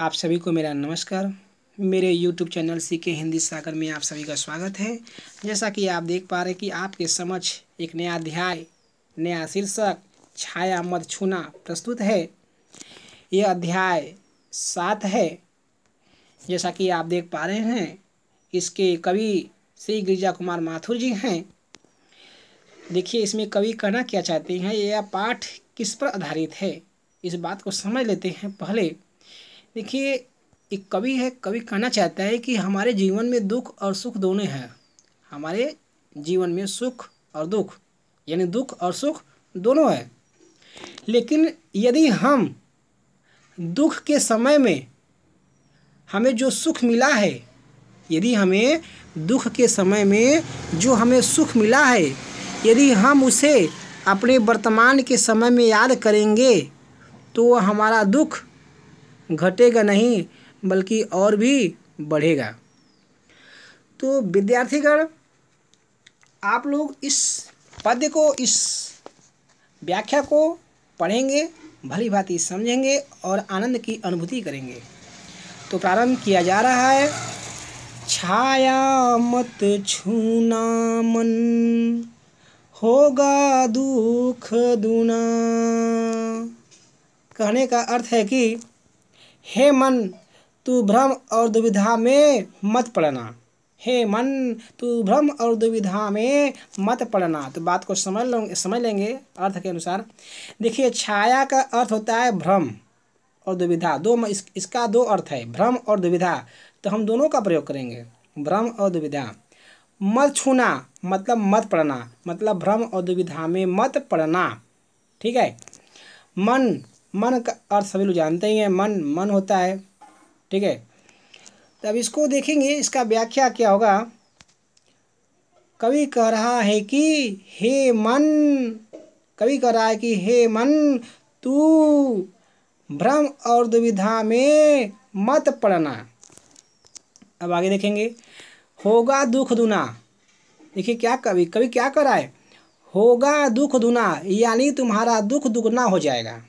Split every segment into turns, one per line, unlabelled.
आप सभी को मेरा नमस्कार मेरे YouTube चैनल सी के हिंदी सागर में आप सभी का स्वागत है जैसा कि आप देख पा रहे हैं कि आपके समझ एक नया अध्याय नया शीर्षक छाया मत छूना प्रस्तुत है यह अध्याय सात है जैसा कि आप देख पा रहे हैं इसके कवि श्री गिरिजा कुमार माथुर जी हैं देखिए इसमें कवि कहना क्या चाहते हैं यह पाठ किस पर आधारित है इस बात को समझ लेते हैं पहले देखिए एक कवि है कवि कहना चाहता है कि हमारे जीवन में दुख और सुख दोनों हैं हमारे जीवन में सुख और दुख यानी दुख और सुख दोनों है लेकिन यदि हम दुख के समय में हमें जो सुख मिला है यदि हमें दुख के समय में जो हमें सुख मिला है यदि हम उसे अपने वर्तमान के समय में याद करेंगे तो हमारा दुख घटेगा नहीं बल्कि और भी बढ़ेगा तो विद्यार्थीगण आप लोग इस पद्य को इस व्याख्या को पढ़ेंगे भली भांति समझेंगे और आनंद की अनुभूति करेंगे तो प्रारंभ किया जा रहा है छाया मत छूना मन होगा दुख दुना कहने का अर्थ है कि हे मन तू भ्रम और दुविधा में मत पड़ना हे मन तू भ्रम और दुविधा में मत पड़ना तो बात को समझ लो समझ लेंगे अर्थ के अनुसार देखिए छाया का अर्थ होता है भ्रम और दुविधा दो इस, इसका दो अर्थ है भ्रम और दुविधा तो हम दोनों का प्रयोग करेंगे भ्रम और दुविधा मत छूना मतलब मत पड़ना मतलब भ्रम और दुविधा में मत पड़ना ठीक है मन मन का अर्थ सभी लोग जानते ही हैं मन मन होता है ठीक है तब तो इसको देखेंगे इसका व्याख्या क्या होगा कवि कह रहा है कि हे मन कवि कह रहा है कि हे मन तू भ्रम और दुविधा में मत पड़ना अब आगे देखेंगे होगा दुख दुना देखिए क्या कवि कवि क्या कर रहा है होगा दुख दुना यानी तुम्हारा दुख दुगना हो जाएगा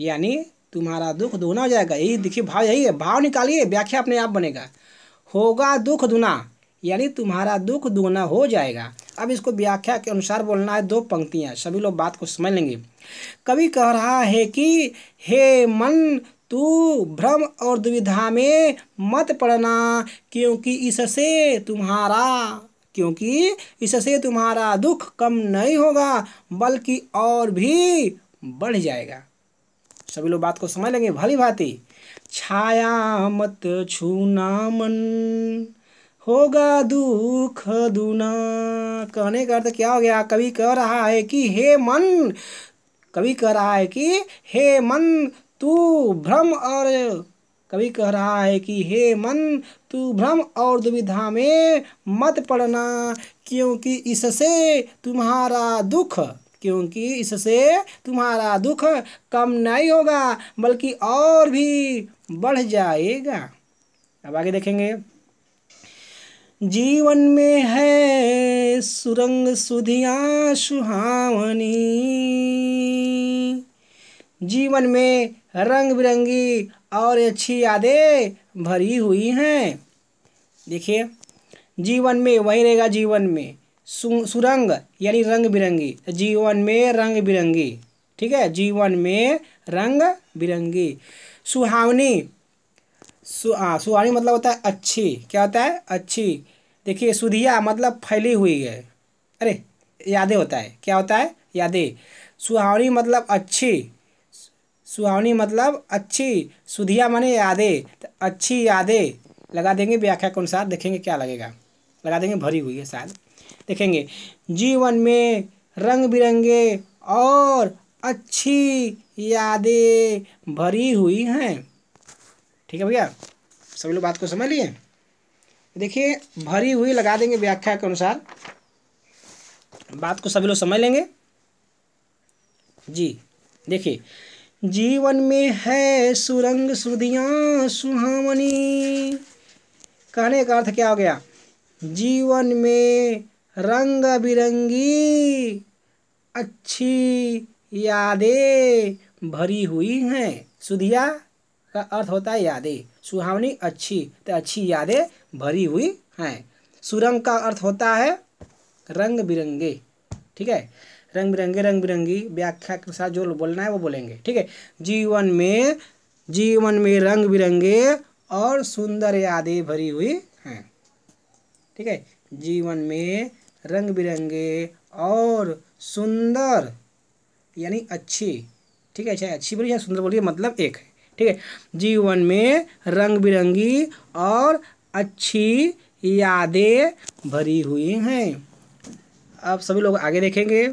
यानी तुम्हारा दुख दुना हो जाएगा यही देखिए भाव यही है भाव निकालिए व्याख्या अपने आप बनेगा होगा दुख दुना यानी तुम्हारा दुख दुगना हो जाएगा अब इसको व्याख्या के अनुसार बोलना है दो पंक्तियाँ सभी लोग बात को समझ लेंगे कवि कह रहा है कि हे मन तू भ्रम और दुविधा में मत पड़ना क्योंकि इससे तुम्हारा क्योंकि इससे तुम्हारा दुख कम नहीं होगा बल्कि और भी बढ़ जाएगा सभी लोग बात को समझ लेंगे भली भांति छाया मत छूना मन होगा दुख दुना कहने का अर्थ क्या हो गया कवि कह रहा है कि हे मन कवि कह रहा है कि हे मन तू भ्रम और कवि कह रहा है कि हे मन तू भ्रम और दुविधा में मत पड़ना क्योंकि इससे तुम्हारा दुख क्योंकि इससे तुम्हारा दुख कम नहीं होगा बल्कि और भी बढ़ जाएगा अब आगे देखेंगे जीवन में है सुरंग सुधिया सुहावनी जीवन में रंग बिरंगी और अच्छी यादें भरी हुई हैं देखिए जीवन में वही रहेगा जीवन में सुरंग यानी रंग बिरंगी जीवन में रंग बिरंगी ठीक है जीवन में रंग बिरंगी सुहावनी सु आ, हाँ, सुहावनी मतलब होता है अच्छी क्या होता है अच्छी देखिए सुधिया मतलब फैली हुई है अरे यादें होता है क्या होता है यादें सुहावनी मतलब अच्छी सुहावनी मतलब अच्छी सुधिया माने यादें तो अच्छी यादें लगा देंगे व्याख्या के अनुसार देखेंगे क्या लगेगा लगा देंगे भरी हुई है शायद देखेंगे जीवन में रंग बिरंगे और अच्छी यादें भरी हुई हैं ठीक है भैया सभी लोग बात को समझ लिए देखिए भरी हुई लगा देंगे व्याख्या के अनुसार बात को सभी लोग समझ लेंगे जी देखिए जीवन में है सुरंग सुधियाँ सुहावनी कहने का अर्थ क्या हो गया जीवन में रंग बिरंगी अच्छी यादें भरी हुई हैं सुधिया का अर्थ होता है यादें सुहावनी अच्छी तो अच्छी यादें भरी हुई हैं सुरंग का अर्थ होता है रंग बिरंगे ठीक है रंग बिरंगे रंग बिरंगी व्याख्या के साथ जो बोलना है वो बोलेंगे ठीक है जीवन में जीवन में रंग बिरंगे और सुंदर यादें भरी हुई हैं ठीक है जीवन में रंग बिरंगे और सुंदर यानी अच्छी ठीक है चाहे अच्छी बोलिए या सुंदर बोलिए मतलब एक है ठीक है जीवन में रंग बिरंगी और अच्छी यादें भरी हुई हैं आप सभी लोग आगे देखेंगे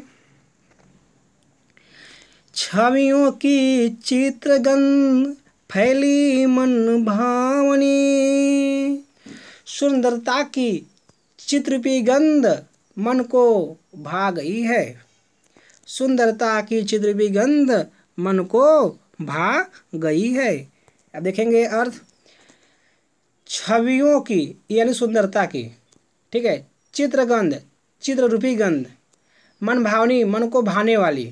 छवियों की चित्रगंध फैली मन भावनी सुंदरता की चित्र की गंध मन को भा गई है सुंदरता की चित्र गंध मन को भा गई है अब देखेंगे अर्थ छवियों की यानी सुंदरता की ठीक है चित्रगंध चित्र रूपी गंध मन भावनी मन को भाने वाली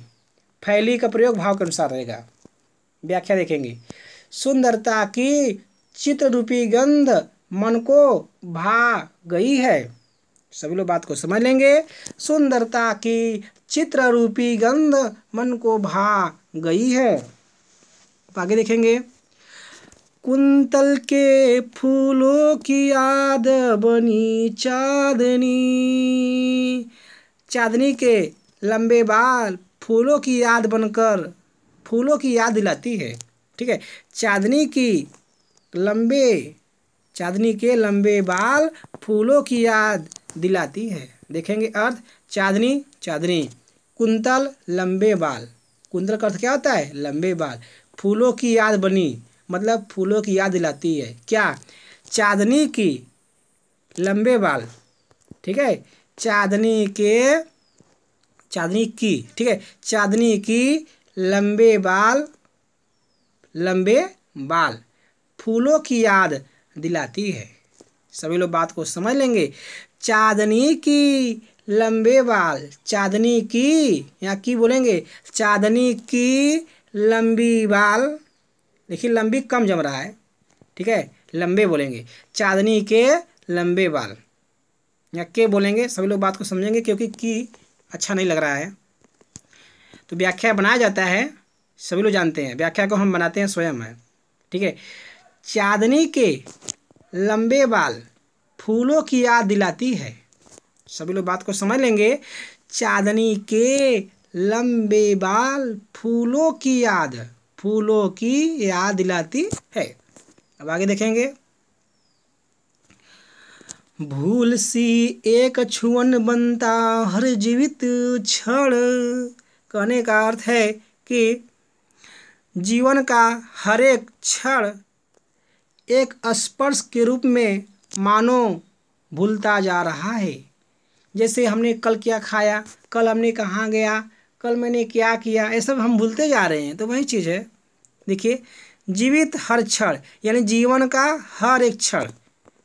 फैली का प्रयोग भाव के अनुसार रहेगा व्याख्या देखेंगे सुंदरता की चित्र रूपी गंध मन को भा गई है सभी लोग बात को समझ लेंगे सुंदरता की चित्र रूपी गंध मन को भा गई है आगे देखेंगे कुंतल के फूलों की याद बनी चांदनी चांदनी के लंबे बाल फूलों की याद बनकर फूलों की याद दिलाती है ठीक है चांदनी की लंबे चांदनी के लंबे बाल फूलों की याद दिलाती है देखेंगे अर्थ चांदनी चांदनी कुंतल लंबे बाल कुंतल का अर्थ क्या होता है लंबे बाल फूलों की याद बनी मतलब फूलों की याद दिलाती है क्या चांदनी की लंबे बाल ठीक है चांदनी के चांदनी की ठीक है चांदनी की लंबे बाल लंबे बाल फूलों की याद दिलाती है सभी लोग बात को समझ लेंगे चांदनी की लंबे बाल चांदनी की यहाँ की बोलेंगे चांदनी की लंबी बाल देखिए लंबी कम जम रहा है ठीक है लंबे बोलेंगे चांदनी के लंबे बाल या के बोलेंगे सभी लोग बात को समझेंगे क्योंकि की अच्छा नहीं लग रहा है तो व्याख्या बनाया जाता है सभी लोग जानते हैं व्याख्या को हम बनाते हैं स्वयं है ठीक है चांदनी के लंबे बाल फूलों की याद दिलाती है सभी लोग बात को समझ लेंगे चांदनी के लंबे बाल फूलों की याद फूलों की याद दिलाती है अब आगे देखेंगे भूल सी एक छुअन बनता हर जीवित क्षण कहने का अर्थ है कि जीवन का हर एक क्षण एक स्पर्श के रूप में मानो भूलता जा रहा है जैसे हमने कल क्या खाया कल हमने कहाँ गया कल मैंने क्या किया ये सब हम भूलते जा रहे हैं तो वही चीज़ है देखिए जीवित हर क्षण यानी जीवन का हर एक क्षण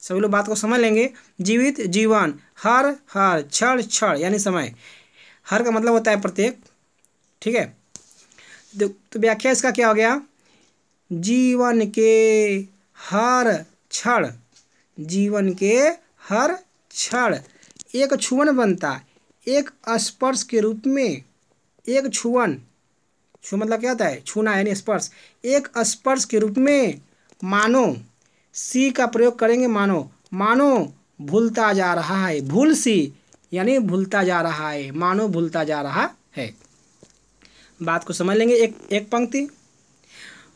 सभी लोग बात को समझ लेंगे जीवित जीवन हर हर क्षण क्षण यानी समय हर का मतलब होता है प्रत्येक ठीक है तो, तो व्याख्या इसका क्या हो गया जीवन के हर क्षण जीवन के हर क्षण एक छुवन बनता एक स्पर्श के रूप में एक छुवन छु मतलब क्या होता है छूना यानी स्पर्श एक स्पर्श के रूप में मानो सी का प्रयोग करेंगे मानो मानो भूलता जा रहा है भूल सी यानी भूलता जा रहा है मानो भूलता जा रहा है बात को समझ लेंगे एक एक पंक्ति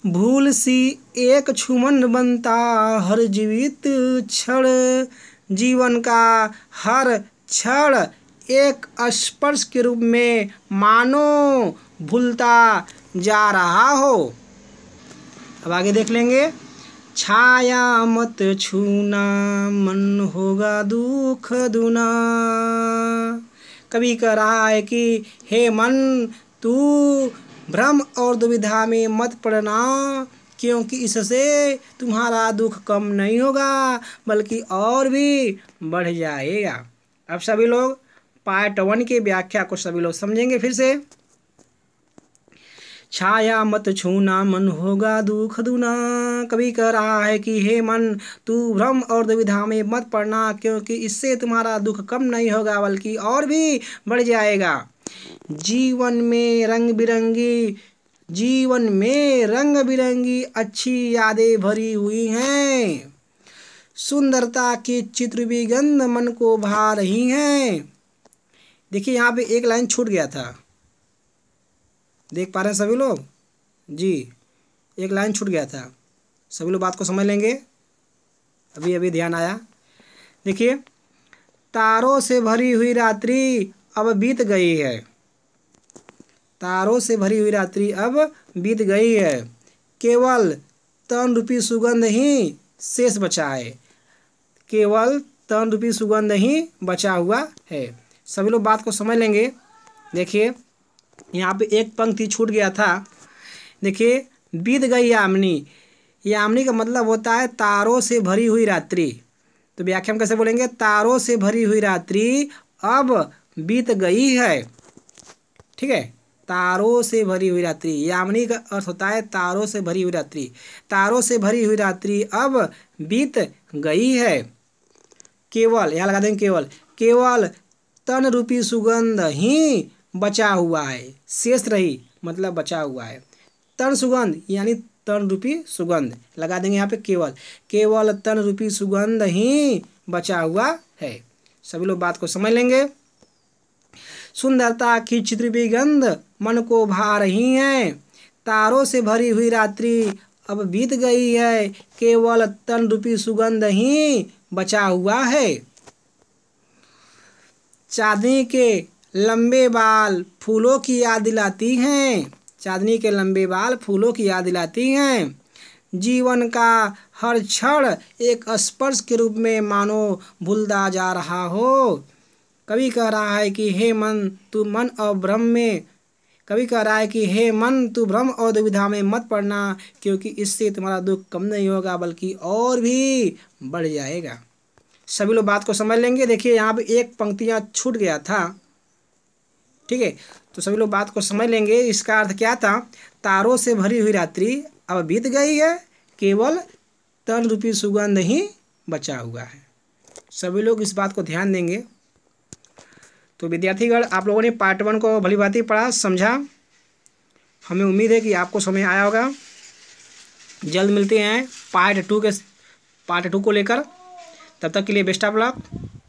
भूल सी एक छुमन बनता हर जीवित क्षण जीवन का हर क्षण एक स्पर्श के रूप में मानो भूलता जा रहा हो अब आगे देख लेंगे छाया मत छूना मन होगा दुख दुना कभी कह रहा है कि हे मन तू भ्रम और दुविधा में मत पड़ना क्योंकि इससे तुम्हारा दुख कम नहीं होगा बल्कि और भी बढ़ जाएगा अब सभी लोग पार्ट वन की व्याख्या को सभी लोग समझेंगे फिर से छाया मत छूना मन होगा दुख दुना कभी कह रहा है कि हे मन तू भ्रम और दुविधा में मत पड़ना क्योंकि इससे तुम्हारा दुख कम नहीं होगा बल्कि और भी बढ़ जाएगा जीवन में रंग बिरंगी जीवन में रंग बिरंगी अच्छी यादें भरी हुई हैं सुंदरता के चित्र भी गंध मन को भा रही हैं देखिए यहाँ पे एक लाइन छूट गया था देख पा रहे हैं सभी लोग जी एक लाइन छूट गया था सभी लोग बात को समझ लेंगे अभी अभी ध्यान आया देखिए तारों से भरी हुई रात्रि अब बीत गई है तारों से भरी हुई रात्रि अब बीत गई है केवल तन रूपी सुगंध ही शेष बचा है केवल तन रूपी सुगंध ही बचा हुआ है सभी लोग बात को समझ लेंगे देखिए यहाँ पे एक पंक्ति छूट गया था देखिए बीत गई यामनी आमनी का मतलब होता है तारों से भरी हुई रात्रि तो व्याख्या हम कैसे बोलेंगे तारों से भरी हुई रात्रि अब बीत गई है ठीक है तारों से भरी हुई रात्रि यामिनी का अर्थ होता है तारों से भरी हुई रात्रि तारों से भरी हुई रात्रि अब बीत गई है केवल यहाँ लगा देंगे केवल केवल तन रूपी सुगंध ही बचा हुआ है शेष रही मतलब बचा हुआ है तन सुगंध यानी तन रूपी सुगंध लगा देंगे यहाँ पे केवल केवल तन रूपी सुगंध ही बचा हुआ है सभी लोग बात को समझ लेंगे सुंदरता की गंध मन को भा रही हैं तारों से भरी हुई रात्रि अब बीत गई है केवल तन रूपी सुगंध ही बचा हुआ है चांदनी के लंबे बाल फूलों की याद दिलाती हैं चांदनी के लंबे बाल फूलों की याद दिलाती हैं जीवन का हर क्षण एक स्पर्श के रूप में मानो भूलदा जा रहा हो कवि कह रहा है कि हे मन तू मन और भ्रम में कवि कह रहा है कि हे मन तू भ्रम और दुविधा में मत पड़ना क्योंकि इससे तुम्हारा दुख कम नहीं होगा बल्कि और भी बढ़ जाएगा सभी लोग बात को समझ लेंगे देखिए यहाँ पे एक पंक्तियाँ छूट गया था ठीक है तो सभी लोग बात को समझ लेंगे इसका अर्थ क्या था तारों से भरी हुई रात्रि अब बीत गई है केवल तन रूपी सुगंध ही बचा हुआ है सभी लोग इस बात को ध्यान देंगे तो विद्यार्थीगण आप लोगों ने पार्ट वन को भली भांति पढ़ा समझा हमें उम्मीद है कि आपको समय आया होगा जल्द मिलते हैं पार्ट टू के पार्ट टू को लेकर तब तक के लिए बेस्ट ऑफ लक